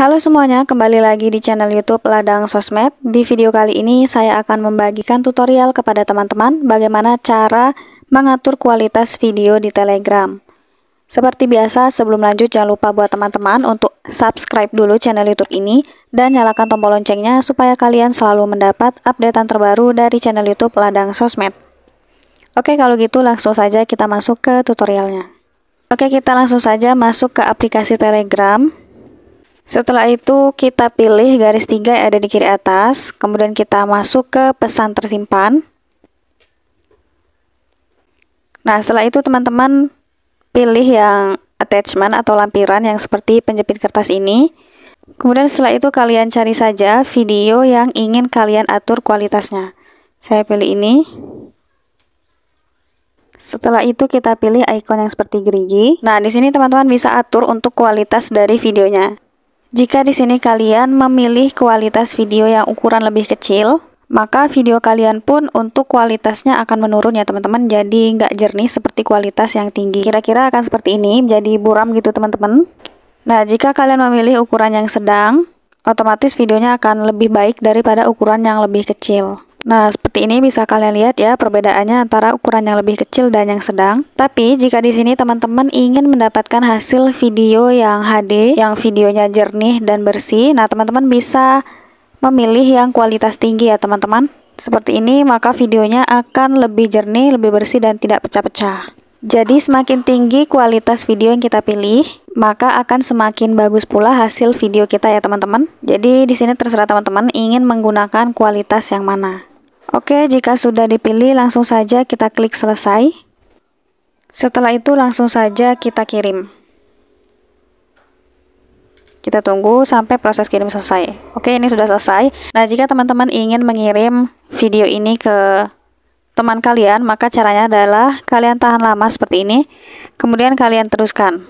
Halo semuanya, kembali lagi di channel YouTube Ladang Sosmed. Di video kali ini saya akan membagikan tutorial kepada teman-teman bagaimana cara mengatur kualitas video di Telegram. Seperti biasa, sebelum lanjut jangan lupa buat teman-teman untuk subscribe dulu channel YouTube ini dan nyalakan tombol loncengnya supaya kalian selalu mendapat updatean terbaru dari channel YouTube Ladang Sosmed. Oke, kalau gitu langsung saja kita masuk ke tutorialnya. Oke, kita langsung saja masuk ke aplikasi Telegram. Setelah itu kita pilih garis tiga yang ada di kiri atas, kemudian kita masuk ke pesan tersimpan. Nah, setelah itu teman-teman pilih yang attachment atau lampiran yang seperti penjepit kertas ini. Kemudian setelah itu kalian cari saja video yang ingin kalian atur kualitasnya. Saya pilih ini. Setelah itu kita pilih icon yang seperti gerigi. Nah, di sini teman-teman bisa atur untuk kualitas dari videonya. Jika di sini kalian memilih kualitas video yang ukuran lebih kecil, maka video kalian pun untuk kualitasnya akan menurun ya teman-teman. Jadi nggak jernih seperti kualitas yang tinggi. Kira-kira akan seperti ini, jadi buram gitu teman-teman. Nah, jika kalian memilih ukuran yang sedang, otomatis videonya akan lebih baik daripada ukuran yang lebih kecil. Nah, seperti ini bisa kalian lihat ya perbedaannya antara ukuran yang lebih kecil dan yang sedang. Tapi jika di sini teman-teman ingin mendapatkan hasil video yang HD, yang videonya jernih dan bersih, nah teman-teman bisa memilih yang kualitas tinggi ya teman-teman. Seperti ini maka videonya akan lebih jernih, lebih bersih dan tidak pecah-pecah. Jadi semakin tinggi kualitas video yang kita pilih, maka akan semakin bagus pula hasil video kita ya teman-teman. Jadi di sini terserah teman-teman ingin menggunakan kualitas yang mana. Oke, jika sudah dipilih langsung saja kita klik selesai. Setelah itu langsung saja kita kirim. Kita tunggu sampai proses kirim selesai. Oke, ini sudah selesai. Nah, jika teman-teman ingin mengirim video ini ke teman kalian, maka caranya adalah kalian tahan lama seperti ini, kemudian kalian teruskan.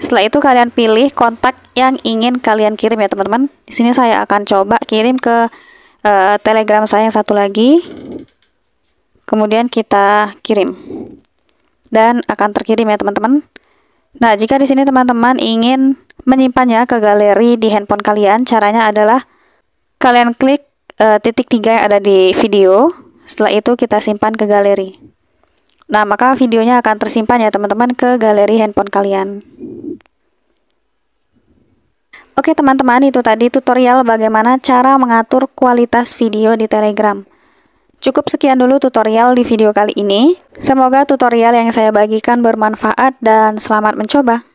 Setelah itu kalian pilih kontak yang ingin kalian kirim ya teman-teman. Di sini saya akan coba kirim ke uh, telegram saya yang satu lagi kemudian kita kirim dan akan terkirim ya teman-teman nah jika di sini teman-teman ingin menyimpannya ke galeri di handphone kalian caranya adalah kalian klik uh, titik tiga yang ada di video setelah itu kita simpan ke galeri nah maka videonya akan tersimpan ya teman-teman ke galeri handphone kalian Oke teman-teman itu tadi tutorial bagaimana cara mengatur kualitas video di Telegram. Cukup sekian dulu tutorial di video kali ini. Semoga tutorial yang saya bagikan bermanfaat dan selamat mencoba.